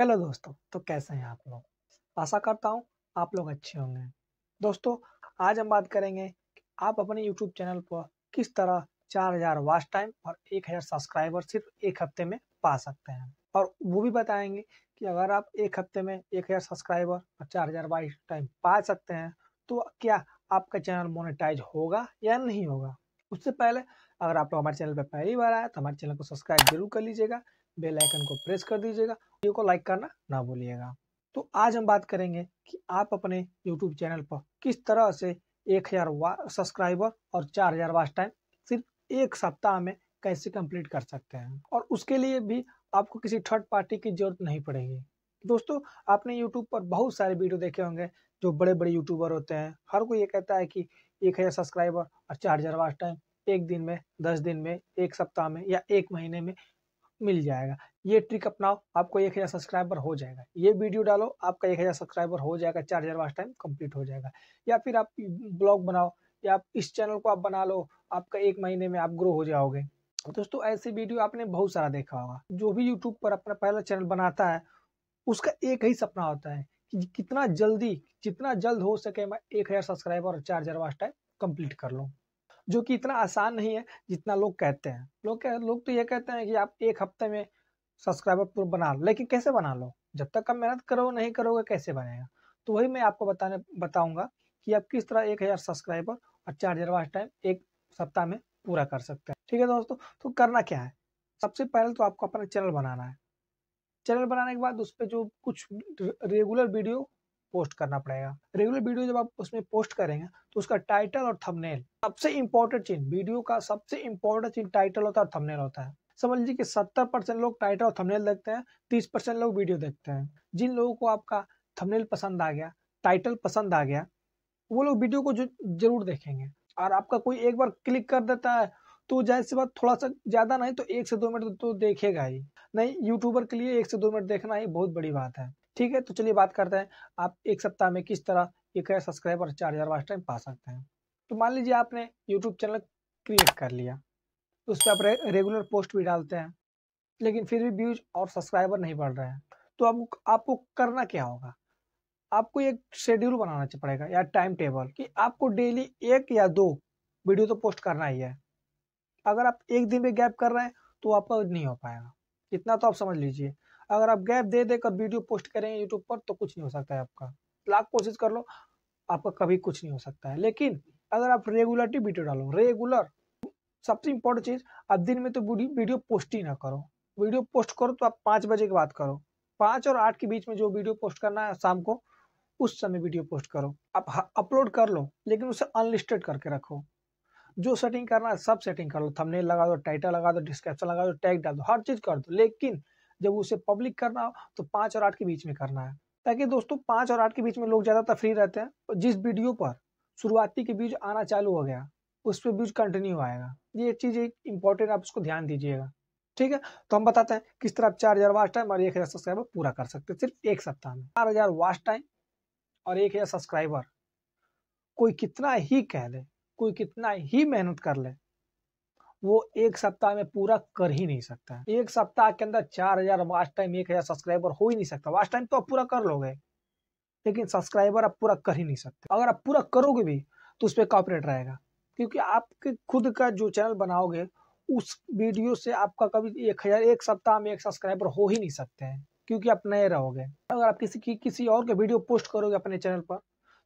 hello दोस्तों तो कैसे हैं आप लोग आशा करता हूँ आप लोग अच्छे होंगे दोस्तों आज हम बात करेंगे कि आप अपने यूट्यूब चैनल पर किस तरह 4000 हज़ार वाच टाइम और 1000 सब्सक्राइबर सिर्फ एक हफ्ते में पा सकते हैं और वो भी बताएंगे कि अगर आप एक हफ्ते में 1000 सब्सक्राइबर और 4000 हज़ार वाच टाइम पा सकते हैं तो क्या आपका चैनल मोनिटाइज होगा या नहीं होगा उससे पहले अगर आप लोग हमारे चैनल पर पहली बार आए तो हमारे चैनल को सब्सक्राइब जरूर कर लीजिएगा बेल आइकन को प्रेस कर दीजिएगा वीडियो को लाइक करना ना भूलिएगा तो आज हम बात करेंगे कि आप अपने यूट्यूब चैनल पर किस तरह से एक हजार सब्सक्राइबर और चार हजार वाच टाइम सिर्फ एक सप्ताह में कैसे कंप्लीट कर सकते हैं और उसके लिए भी आपको किसी थर्ड पार्टी की जरूरत नहीं पड़ेगी दोस्तों आपने यूट्यूब पर बहुत सारे वीडियो देखे होंगे जो बड़े बड़े यूट्यूबर होते हैं हर कोई ये कहता है कि एक हज़ार सब्सक्राइबर और चार हज़ार वाच टाइम एक दिन में दस दिन में एक सप्ताह में या एक महीने में मिल जाएगा ये ट्रिक अपनाओ आपको एक हज़ार सब्सक्राइबर हो जाएगा ये वीडियो डालो आपका एक हज़ार सब्सक्राइबर हो जाएगा चार हज़ार वास्ट टाइम कंप्लीट हो जाएगा या फिर आप ब्लॉग बनाओ या आप इस चैनल को आप बना लो आपका एक महीने में आप ग्रो हो जाओगे दोस्तों ऐसे वीडियो आपने बहुत सारा देखा होगा जो भी यूट्यूब पर अपना पहला चैनल बनाता है उसका एक ही सपना होता है कि कितना जल्दी जितना जल्द हो सके मैं एक हज़ार सब्सक्राइबर और चार हज़ार वास्ट टाइम कंप्लीट कर लूँ जो कि इतना आसान नहीं है जितना लोग कहते हैं लोग कह लोग तो ये कहते हैं कि आप एक हफ्ते में सब्सक्राइबर पूर्व बना लो लेकिन कैसे बना लो जब तक आप मेहनत करो नहीं करोगे कैसे बनेगा तो वही मैं आपको बताने बताऊंगा कि आप किस तरह एक हज़ार सब्सक्राइबर और चार हज़ार वाच टाइम एक सप्ताह में पूरा कर सकते हैं ठीक है दोस्तों तो करना क्या है सबसे पहले तो आपको अपना चैनल बनाना है चैनल बनाने के बाद उस पर जो कुछ रेगुलर वीडियो पोस्ट करना पड़ेगा रेगुलर वीडियो जब आप उसमें पोस्ट करेंगे तो उसका टाइटल और थंबनेल सबसे इम्पोर्टेंट चीज वीडियो का सबसे इम्पोर्टेंट चीज टाइटल होता है और थंबनेल होता है समझ लीजिए कि 70 परसेंट लोग टाइटल और थंबनेल देखते हैं 30 परसेंट लोग वीडियो देखते हैं जिन लोगों को आपका थंबनेल पसंद आ गया टाइटल पसंद आ गया वो लोग वीडियो को जरूर देखेंगे और आपका कोई एक बार क्लिक कर देता है तो जैसे बात थोड़ा सा ज़्यादा नहीं तो एक से दो मिनट तो देखेगा ही नहीं यूट्यूबर के लिए एक से दो मिनट देखना ही बहुत बड़ी बात है ठीक है तो चलिए बात करते हैं आप एक सप्ताह में किस तरह एक हज़ार और चार हज़ार वाच टाइम पा सकते हैं तो मान लीजिए आपने यूट्यूब चैनल क्रिएट कर लिया तो उस पर आप रे, रेगुलर पोस्ट भी डालते हैं लेकिन फिर भी व्यूज और सब्सक्राइबर नहीं बढ़ रहे हैं तो आपको आपको करना क्या होगा आपको एक शेड्यूल बनाना पड़ेगा या टाइम टेबल कि आपको डेली एक या दो वीडियो तो पोस्ट करना ही है अगर आप एक दिन में गैप कर रहे हैं तो आपका नहीं हो पाएगा इतना तो आप समझ लीजिए अगर आप गैप दे देकर वीडियो पोस्ट करेंगे यूट्यूब पर तो कुछ नहीं हो सकता है आपका लाख कोशिश कर लो आपका कभी कुछ नहीं हो सकता है लेकिन अगर आप रेगुलरली वीडियो डालो रेगुलर सबसे इम्पोर्टेंट चीज़ आप दिन में तो वीडियो पोस्ट ही ना करो वीडियो पोस्ट करो तो आप पाँच बजे के बाद करो पाँच और आठ के बीच में जो वीडियो पोस्ट करना है शाम को उस समय वीडियो पोस्ट करो आप अपलोड कर लो लेकिन उसे अनलिस्टेड करके रखो जो सेटिंग करना है सब सेटिंग कर लो थंबनेल लगा दो टाइटल लगा दो डिस्क्रिप्शन लगा दो टैग डाल दो हर चीज़ कर दो लेकिन जब उसे पब्लिक करना हो तो पाँच और आठ के बीच में करना है ताकि दोस्तों पाँच और आठ के बीच में लोग ज़्यादा तफरी रहते हैं और जिस वीडियो पर शुरुआती के बीच आना चालू हो गया उस पर व्यूज कंटिन्यू आएगा ये चीज़ एक इंपॉर्टेंट आप उसको ध्यान दीजिएगा ठीक है तो हम बताते हैं किस तरह आप चार हज़ार वाच टाइम और एक हज़ार सब्सक्राइबर पूरा कर सकते हैं सिर्फ एक सप्ताह में चार हज़ार वास्ट टाइम और एक हज़ार सब्सक्राइबर कोई कितना ही कह ले कोई कितना ही मेहनत कर ले वो एक सप्ताह में पूरा कर ही नहीं सकता एक सप्ताह के अंदर चार हजार वास्ट टाइम एक हजार सब्सक्राइबर हो ही नहीं सकता वास्ट टाइम तो आप पूरा कर लोगे लेकिन सब्सक्राइबर आप पूरा कर ही नहीं सकते अगर आप पूरा करोगे भी तो उस पर कॉपरेट रहेगा क्योंकि आपके खुद का जो चैनल बनाओगे उस वीडियो से आपका कभी एक हजार एक सप्ताह में एक सब्सक्राइबर हो ही नहीं सकते हैं क्योंकि आप नए रहोगे अगर आप किसी की किसी और के वीडियो पोस्ट करोगे अपने चैनल पर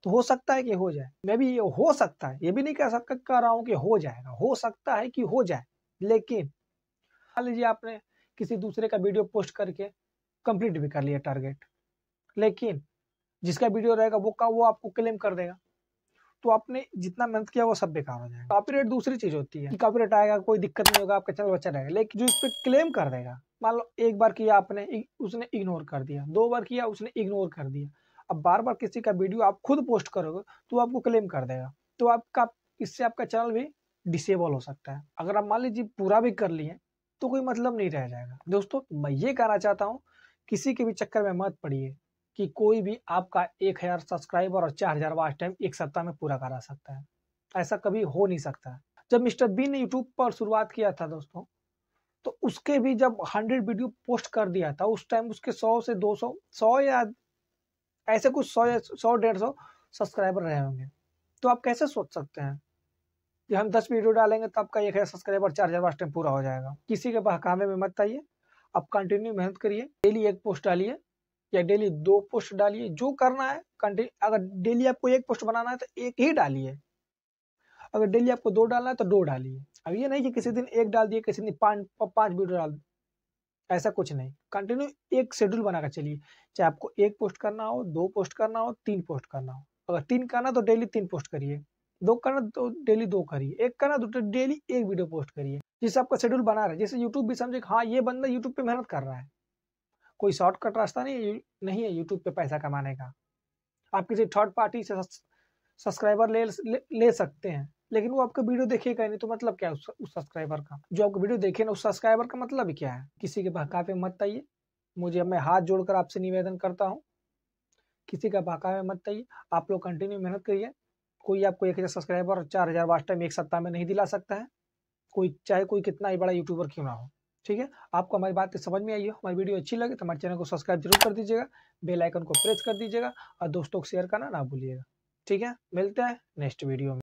तो हो सकता है कि हो जाए मैं भी ये हो सकता है ये भी नहीं कह सकता कह रहा हूँ कि हो जाएगा हो सकता है कि हो जाए लेकिन मान लीजिए आपने किसी दूसरे का वीडियो पोस्ट करके कंप्लीट भी कर लिया टारगेट लेकिन जिसका वीडियो रहेगा वो का वो आपको क्लेम कर देगा तो आपने जितना मेहनत किया वो सब बेकार हो जाएगा कॉपीराइट दूसरी चीज होती है कॉपीराइट आएगा कोई दिक्कत नहीं होगा आपका चल बचा रहेगा लेकिन जो इस पर क्लेम कर देगा मान लो एक बार किया आपने उसने इग्नोर कर दिया दो बार किया उसने इग्नोर कर दिया अब बार बार किसी का वीडियो आप खुद पोस्ट करोगे तो आपको क्लेम कर देगा तो आपका इससे आपका चैनल भी डिसेबल हो सकता है अगर आप मान लीजिए पूरा भी कर लिए तो कोई मतलब नहीं रह जाएगा दोस्तों मैं ये कहना चाहता हूँ किसी के भी चक्कर में मत पड़िए कि कोई भी आपका एक हज़ार सब्सक्राइबर और चार हज़ार वाच टाइम एक सप्ताह में पूरा करा सकता है ऐसा कभी हो नहीं सकता जब मिस्टर बीन ने यूट्यूब पर शुरुआत किया था दोस्तों तो उसके भी जब हंड्रेड वीडियो पोस्ट कर दिया था उस टाइम उसके सौ से दो सौ सौ या ऐसे कुछ सौ सौ डेढ़ सौ सब्सक्राइबर रहे होंगे तो आप कैसे सोच सकते हैं कि हम दस वीडियो डालेंगे तो आपका एक हज़ार सब्सक्राइबर चार हज़ार वास्ट पूरा हो जाएगा किसी के बहकामे में मत आइए आप कंटिन्यू मेहनत करिए डेली एक पोस्ट डालिए या डेली दो पोस्ट डालिए जो करना है कंटिन्यू अगर डेली आपको एक पोस्ट बनाना है तो एक ही डालिए अगर डेली आपको दो डालना है तो दो डालिए अब ये नहीं कि किसी दिन एक डाल दिए किसी दिन पाँच पाँच वीडियो डाल ऐसा कुछ नहीं कंटिन्यू एक शेड्यूल बनाकर चलिए चाहे आपको एक पोस्ट करना हो दो पोस्ट करना हो तीन पोस्ट करना हो अगर तीन करना तो डेली तीन पोस्ट करिए दो करना तो डेली दो करिए एक करना तो डेली एक वीडियो पोस्ट करिए जिससे आपका शेड्यूल बना रहे जैसे यूट्यूब भी समझे हाँ ये बंदा यूट्यूब पे मेहनत कर रहा है कोई शॉर्टकट रास्ता नहीं नहीं है यूट्यूब पे पैसा कमाने का आप किसी थर्ड पार्टी से सब्सक्राइबर ले, ले ले सकते हैं लेकिन वो आपका वीडियो देखेगा नहीं तो मतलब क्या है उस, सब्सक्राइबर का जो आपका वीडियो देखे ना उस सब्सक्राइबर का मतलब क्या है किसी के बहकावे मत आइए मुझे मैं हाथ जोड़कर आपसे निवेदन करता हूँ किसी का बहकावे मत आइए आप लोग कंटिन्यू मेहनत करिए कोई आपको एक हज़ार सब्सक्राइबर और चार हज़ार वास्ट टाइम एक सप्ताह में नहीं दिला सकता है कोई चाहे कोई कितना ही बड़ा यूट्यूबर क्यों ना हो ठीक है आपको हमारी बात समझ में आई हो हमारी वीडियो अच्छी लगे तो हमारे चैनल को सब्सक्राइब जरूर कर दीजिएगा बेल आइकन को प्रेस कर दीजिएगा और दोस्तों को शेयर करना ना भूलिएगा ठीक है मिलते हैं नेक्स्ट वीडियो में